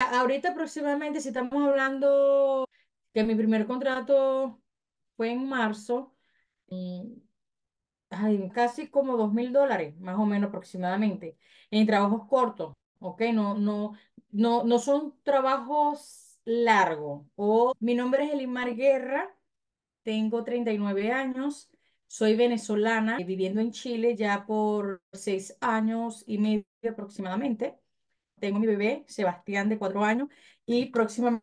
Ahorita aproximadamente, si estamos hablando que mi primer contrato fue en marzo, eh, casi como dos mil dólares, más o menos aproximadamente, en trabajos cortos, ¿ok? No, no, no, no son trabajos largos. O, oh, mi nombre es Elimar Guerra, tengo 39 años, soy venezolana, viviendo en Chile ya por seis años y medio aproximadamente tengo mi bebé, Sebastián, de cuatro años, y próximamente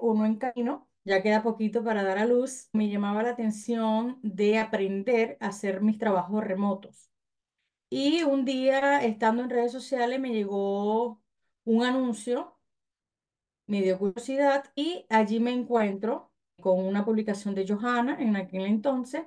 uno en camino, ya queda poquito para dar a luz, me llamaba la atención de aprender a hacer mis trabajos remotos. Y un día, estando en redes sociales, me llegó un anuncio, me dio curiosidad y allí me encuentro con una publicación de Johanna en aquel entonces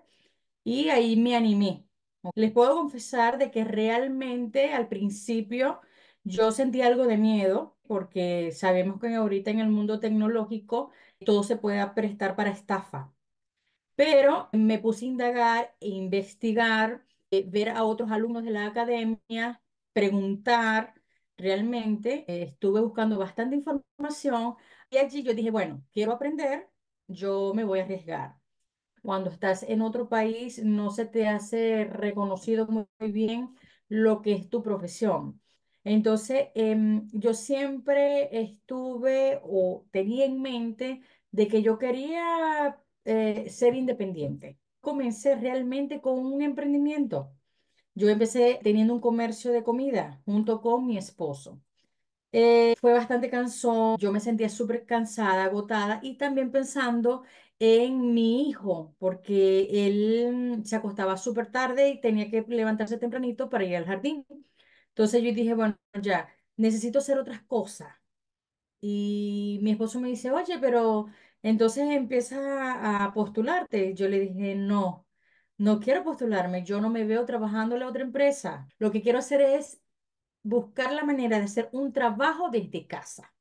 y ahí me animé. Les puedo confesar de que realmente al principio yo sentí algo de miedo porque sabemos que ahorita en el mundo tecnológico todo se puede prestar para estafa. Pero me puse a indagar, e investigar, eh, ver a otros alumnos de la academia, preguntar. Realmente eh, estuve buscando bastante información y allí yo dije, bueno, quiero aprender, yo me voy a arriesgar. Cuando estás en otro país no se te hace reconocido muy bien lo que es tu profesión. Entonces, em, yo siempre estuve o tenía en mente de que yo quería eh, ser independiente. Comencé realmente con un emprendimiento. Yo empecé teniendo un comercio de comida junto con mi esposo. Eh, fue bastante cansón, yo me sentía súper cansada, agotada y también pensando en mi hijo, porque él se acostaba súper tarde y tenía que levantarse tempranito para ir al jardín. Entonces yo dije, bueno, ya, necesito hacer otras cosas. Y mi esposo me dice, oye, pero entonces empieza a postularte. Yo le dije, no, no quiero postularme, yo no me veo trabajando en la otra empresa. Lo que quiero hacer es buscar la manera de hacer un trabajo desde casa.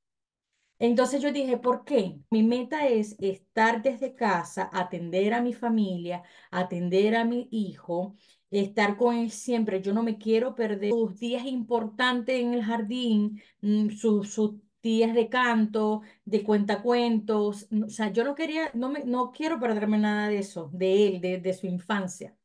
Entonces yo dije, ¿por qué? Mi meta es estar desde casa, atender a mi familia, atender a mi hijo estar con él siempre. Yo no me quiero perder sus días importantes en el jardín, mm, sus, días de canto, de cuentacuentos. O sea, yo no quería, no, me, no quiero perderme nada de eso, de él, de, de su infancia.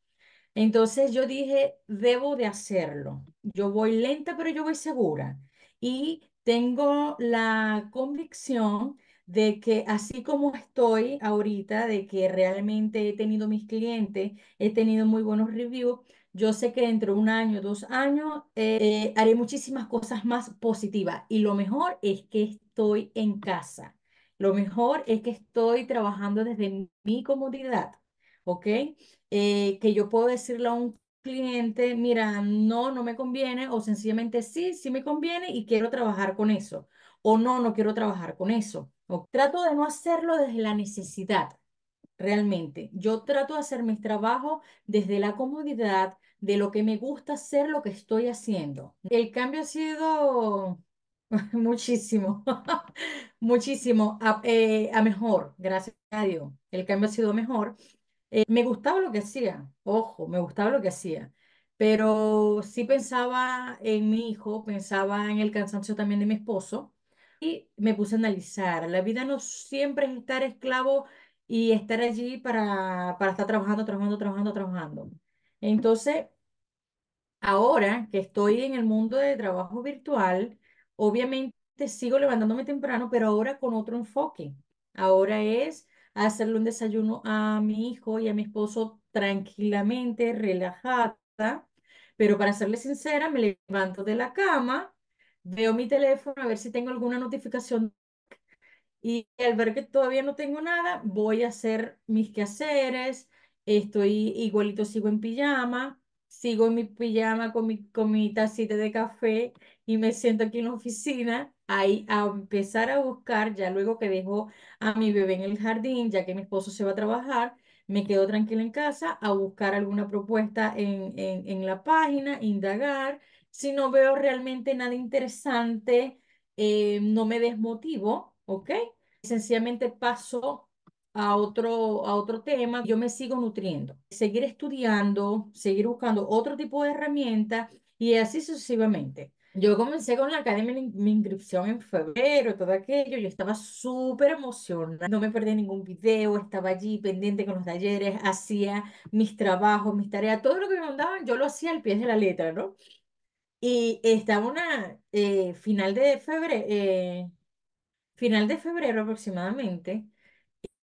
Entonces yo dije, debo de hacerlo. Yo voy lenta, pero yo voy segura. Y tengo la convicción de que así como estoy ahorita, de que realmente he tenido mis clientes, he tenido muy buenos reviews, yo sé que dentro de un año, dos años, eh, haré muchísimas cosas más positivas. Y lo mejor es que estoy en casa. Lo mejor es que estoy trabajando desde mi comodidad, ¿ok? Eh, que yo puedo decirle a un cliente, mira, no, no me conviene, o sencillamente sí, sí me conviene y quiero trabajar con eso o no, no quiero trabajar con eso. Trato de no hacerlo desde la necesidad, realmente. Yo trato de hacer mis trabajos desde la comodidad, de lo que me gusta hacer, lo que estoy haciendo. El cambio ha sido muchísimo, muchísimo, eh, a, mejor, gracias a Dios. El cambio ha sido mejor. Eh, me gustaba lo que hacía, ojo, me gustaba lo que hacía, pero sí pensaba en mi hijo, pensaba en el cansancio también de mi esposo y me puse a analizar. La vida no siempre es estar esclavo y estar allí para, para estar trabajando, trabajando, trabajando, trabajando. Entonces, ahora que estoy en el mundo de trabajo virtual, obviamente sigo levantándome temprano, pero ahora con otro enfoque. Ahora es hacerle un desayuno a mi hijo y a mi esposo tranquilamente, relajada. Pero para serle sincera, me levanto de la cama, veo mi teléfono a ver si tengo alguna notificación y al ver que todavía no tengo nada, voy a hacer mis quehaceres, estoy igualito, sigo en pijama, sigo en mi pijama con mi, con tacita de café y me siento aquí en la oficina ahí a empezar a buscar, ya luego que dejo a mi bebé en el jardín, ya que mi esposo se va a trabajar, me quedo tranquila en casa a buscar alguna propuesta en, en, en la página, indagar, si no veo realmente nada interesante, eh, no me desmotivo, ¿ok? Sencillamente paso a otro, a otro tema, yo me sigo nutriendo, seguir estudiando, seguir buscando otro tipo de herramientas y así sucesivamente. Yo comencé con la academia, mi inscripción en febrero, todo aquello, yo estaba súper emocionada, no me perdí ningún video, estaba allí pendiente con los talleres, hacía mis trabajos, mis tareas, todo lo que me mandaban, yo lo hacía al pie de la letra, ¿no? Y estaba una eh, final de febrero, eh, final de febrero aproximadamente.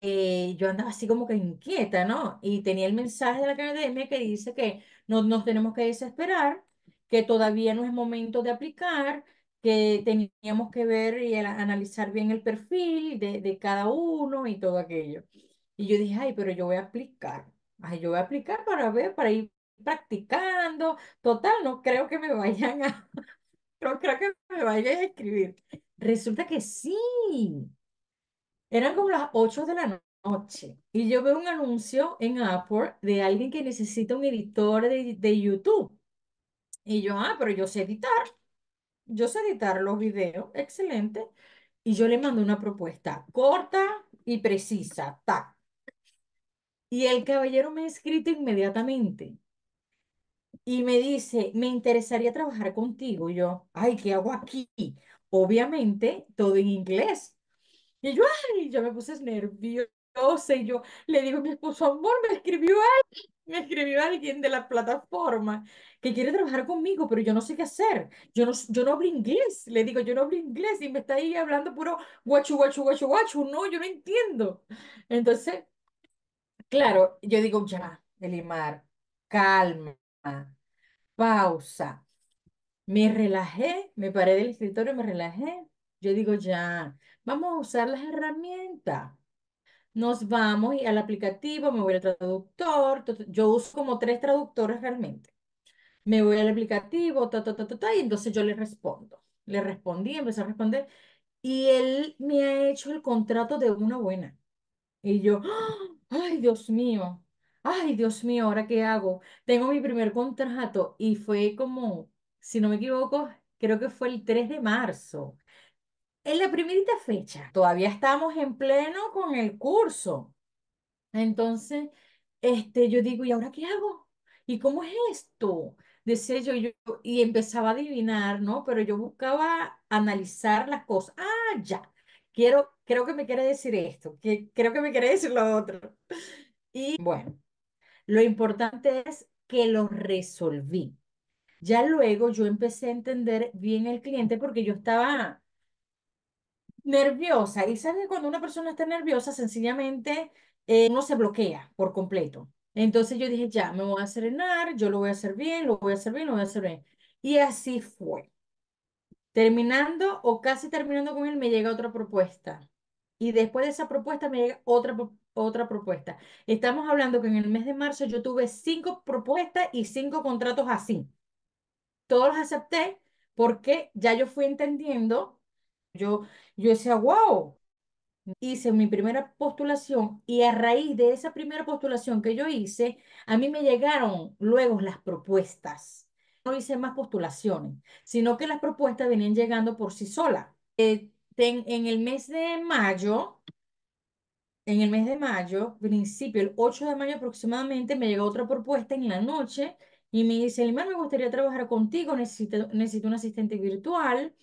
Eh, yo andaba así como que inquieta, ¿no? Y tenía el mensaje de la academia que dice que no nos tenemos que desesperar, que todavía no es momento de aplicar, que teníamos que ver y analizar bien el perfil de, de cada uno y todo aquello. Y yo dije, ay, pero yo voy a aplicar. Ay, yo voy a aplicar para ver, para ir practicando. Total, no creo que me vayan a, no creo que me vayan a escribir. Resulta que sí. Eran como las 8 de la noche y yo veo un anuncio en Apple de alguien que necesita un editor de, de YouTube. Y yo, ah, pero yo sé editar. Yo sé editar los videos, excelente. Y yo le mando una propuesta corta y precisa, tac. Y el caballero me ha escrito inmediatamente y me dice, me interesaría trabajar contigo. Y yo, ay, ¿qué hago aquí? Obviamente, todo en inglés. Y yo, ay, yo me puse nerviosa. Y yo le digo a mi esposo, amor, me escribió alguien, me escribió alguien de la plataforma que quiere trabajar conmigo, pero yo no sé qué hacer. Yo no, yo no hablo inglés. Le digo, yo no hablo inglés y me está ahí hablando puro guachu, guachu, guachu, guachu. No, yo no entiendo. Entonces, claro, yo digo, ya, Elimar, calma pausa. Me relajé, me paré del escritorio, me relajé. Yo digo, ya, vamos a usar las herramientas. Nos vamos y al aplicativo, me voy al traductor. Yo uso como tres traductores realmente. Me voy al aplicativo, ta, ta, ta, ta, y entonces yo le respondo. Le respondí, empecé a responder. Y él me ha hecho el contrato de una buena. Y yo, ¡ah! ay, Dios mío, ay, Dios mío, ¿ahora qué hago? Tengo mi primer contrato y fue como, si no me equivoco, creo que fue el 3 de marzo. En la primerita fecha, todavía estamos en pleno con el curso. Entonces, este, yo digo, ¿y ahora qué hago? ¿Y cómo es esto? Decía yo, y empezaba a adivinar, ¿no? Pero yo buscaba analizar las cosas. Ah, ya, quiero, creo que me quiere decir esto, que creo que me quiere decir lo otro. Y bueno, lo importante es que lo resolví. Ya luego yo empecé a entender bien el cliente porque yo estaba nerviosa. Y sabes, cuando una persona está nerviosa, sencillamente uno eh, se bloquea por completo. Entonces yo dije, ya, me voy a serenar, yo lo voy a hacer bien, lo voy a hacer bien, lo voy a hacer bien. Y así fue. Terminando o casi terminando con él, me llega otra propuesta. Y después de esa propuesta me llega otra otra propuesta. Estamos hablando que en el mes de marzo yo tuve cinco propuestas y cinco contratos así. Todos los acepté porque ya yo fui entendiendo, yo, yo decía, wow, hice mi primera postulación y a raíz de esa primera postulación que yo hice, a mí me llegaron luego las propuestas. No hice más postulaciones, sino que las propuestas venían llegando por sí solas. Eh, en el mes de mayo, en el mes de mayo, principio, el 8 de mayo aproximadamente, me llegó otra propuesta en la noche y me dice, Elmar, me gustaría trabajar contigo, necesito, un asistente virtual,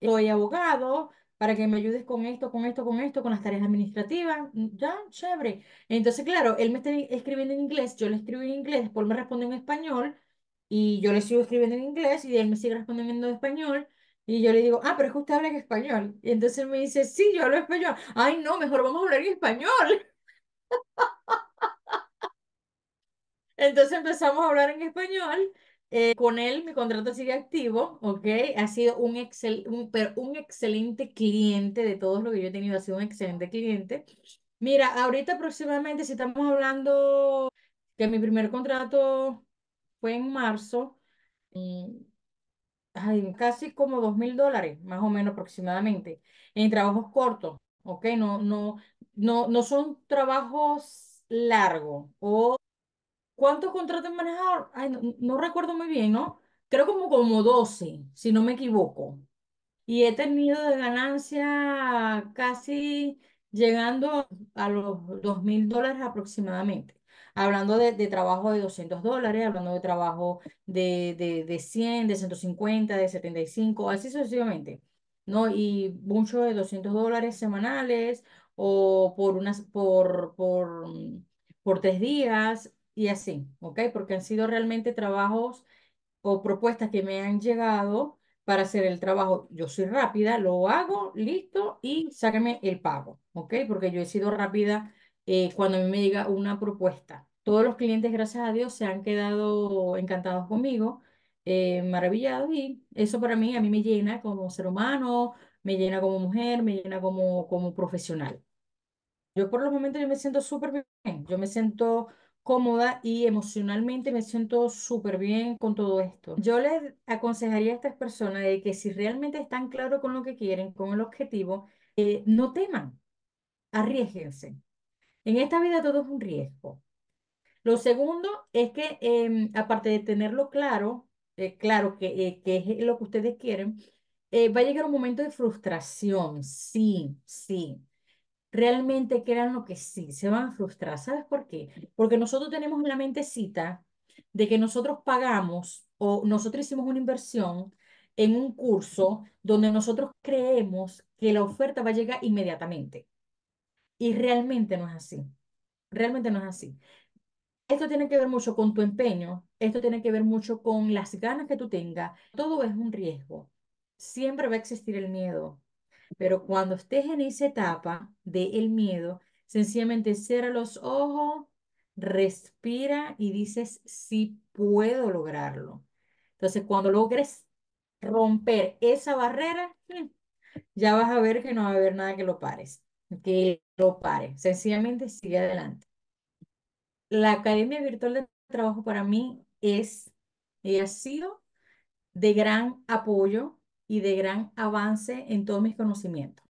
soy abogado, para que me ayudes con esto, con esto, con esto, con las tareas administrativas, ya, chévere. Entonces, claro, él me está escribiendo en inglés, yo le escribo en inglés, después me responde en español y yo le sigo escribiendo en inglés y él me sigue respondiendo en español y yo le digo, ah, pero es que usted habla en español. Y entonces me dice, sí, yo hablo español. Ay, no, mejor vamos a hablar en español. entonces empezamos a hablar en español. Eh, con él mi contrato sigue activo, ¿ok? Ha sido un, excel, un, un excelente cliente de todos lo que yo he tenido, ha sido un excelente cliente. Mira, ahorita aproximadamente, si estamos hablando que mi primer contrato fue en marzo, y casi como dos mil dólares, más o menos aproximadamente, en trabajos cortos, ¿ok? No, no, no, no son trabajos largos. ¿O cuántos contratos manejador? Ay, no, recuerdo muy bien, ¿no? Creo como, como 12, si no me equivoco. Y he tenido de ganancia casi llegando a los dos mil dólares aproximadamente hablando de, trabajo de 200 dólares, hablando de trabajo de, 100, de 150, de 75, así sucesivamente, ¿no? Y mucho de 200 dólares semanales o por, unas, por, por, mm, por tres días y así, ¿ok? Porque han sido realmente trabajos o propuestas que me han llegado para hacer el trabajo. Yo soy rápida, lo hago, listo, y sáqueme el pago, ¿ok? Porque yo he sido rápida eh, cuando me llega una propuesta. Todos los clientes, gracias a Dios, se han quedado encantados conmigo, eh, maravillados, y eso para mí, a mí me llena como ser humano, me llena como mujer, me llena como, como profesional. Yo por los momentos yo me siento súper bien, yo me siento cómoda y emocionalmente me siento súper bien con todo esto. Yo les aconsejaría a estas personas de que si realmente están claros con lo que quieren, con el objetivo, eh, no teman, arriesguense. En esta vida todo es un riesgo. Lo segundo es que, em, aparte de tenerlo claro, eh, claro que, eh, que, es lo que ustedes quieren, eh, va a llegar un momento de frustración. Sí, sí. Realmente crean lo que sí, se van a frustrar. ¿Sabes por qué? Porque nosotros tenemos la mentecita de que nosotros pagamos o nosotros hicimos una inversión en un curso donde nosotros creemos que la oferta va a llegar inmediatamente. Y realmente no es así. Realmente no es así. Esto tiene que ver mucho con tu empeño, esto tiene que ver mucho con las ganas que tú tengas. Todo es un riesgo. Siempre va a existir el miedo, pero cuando estés en esa etapa del miedo, sencillamente cierra los ojos, respira y dices, sí puedo lograrlo. Entonces, cuando logres romper esa barrera, ya vas a ver que no va a haber nada que lo pares, que lo pare. Sencillamente sigue adelante la Academia Virtual de Trabajo para mí es y ha sido de gran apoyo y de gran avance en todos mis conocimientos.